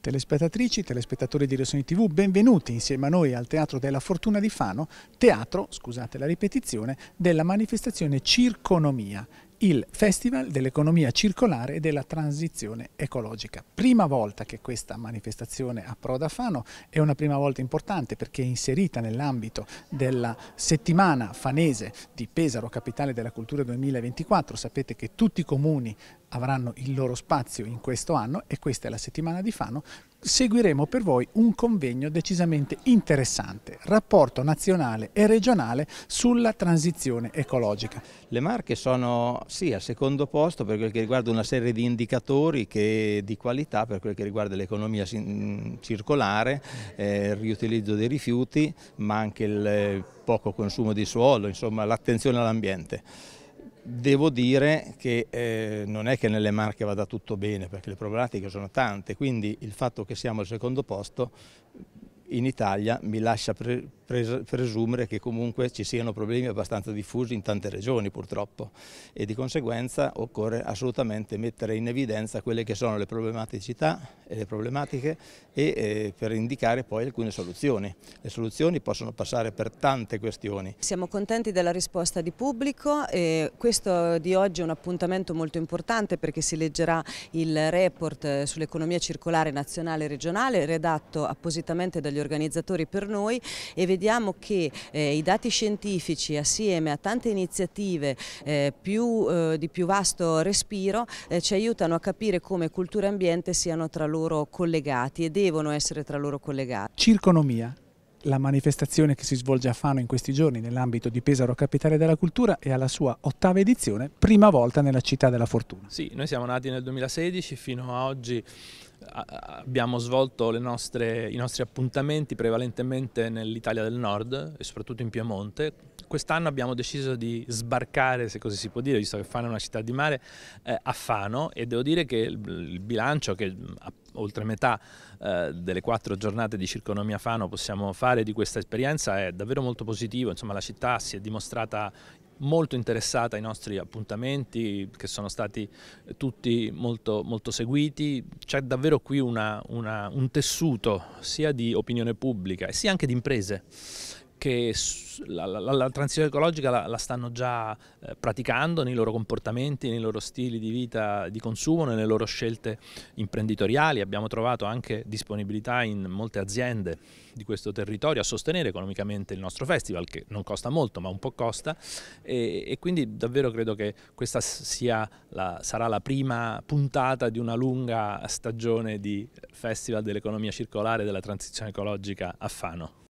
Telespettatrici, telespettatori di Rossoni TV, benvenuti insieme a noi al Teatro della Fortuna di Fano, teatro, scusate la ripetizione, della manifestazione Circonomia, il Festival dell'Economia Circolare e della Transizione Ecologica. Prima volta che questa manifestazione approda a Fano, è una prima volta importante perché è inserita nell'ambito della settimana fanese di Pesaro, capitale della cultura 2024. Sapete che tutti i comuni avranno il loro spazio in questo anno e questa è la settimana di Fano, seguiremo per voi un convegno decisamente interessante, rapporto nazionale e regionale sulla transizione ecologica. Le Marche sono sì, al secondo posto per quel che riguarda una serie di indicatori che, di qualità per quel che riguarda l'economia circolare, eh, il riutilizzo dei rifiuti, ma anche il eh, poco consumo di suolo, insomma l'attenzione all'ambiente. Devo dire che eh, non è che nelle Marche vada tutto bene perché le problematiche sono tante, quindi il fatto che siamo al secondo posto in Italia mi lascia pre presumere che comunque ci siano problemi abbastanza diffusi in tante regioni purtroppo e di conseguenza occorre assolutamente mettere in evidenza quelle che sono le problematicità e le problematiche e eh, per indicare poi alcune soluzioni. Le soluzioni possono passare per tante questioni. Siamo contenti della risposta di pubblico e questo di oggi è un appuntamento molto importante perché si leggerà il report eh, sull'economia circolare nazionale e regionale redatto appositamente dagli organizzatori per noi e vediamo vediamo che eh, i dati scientifici assieme a tante iniziative eh, più, eh, di più vasto respiro eh, ci aiutano a capire come cultura e ambiente siano tra loro collegati e devono essere tra loro collegati. Circonomia la manifestazione che si svolge a Fano in questi giorni nell'ambito di Pesaro Capitale della Cultura è alla sua ottava edizione, prima volta nella città della fortuna. Sì, noi siamo nati nel 2016, fino a oggi abbiamo svolto nostre, i nostri appuntamenti prevalentemente nell'Italia del Nord e soprattutto in Piemonte. Quest'anno abbiamo deciso di sbarcare, se così si può dire, visto che Fano è una città di mare, eh, a Fano e devo dire che il bilancio che oltre metà eh, delle quattro giornate di Circonomia Fano possiamo fare di questa esperienza è davvero molto positivo, insomma la città si è dimostrata molto interessata ai nostri appuntamenti che sono stati tutti molto, molto seguiti, c'è davvero qui una, una, un tessuto sia di opinione pubblica e sia anche di imprese che la, la, la transizione ecologica la, la stanno già eh, praticando nei loro comportamenti, nei loro stili di vita di consumo, nelle loro scelte imprenditoriali. Abbiamo trovato anche disponibilità in molte aziende di questo territorio a sostenere economicamente il nostro festival, che non costa molto, ma un po' costa. E, e quindi davvero credo che questa sia sarà la prima puntata di una lunga stagione di Festival dell'Economia Circolare e della Transizione Ecologica a Fano.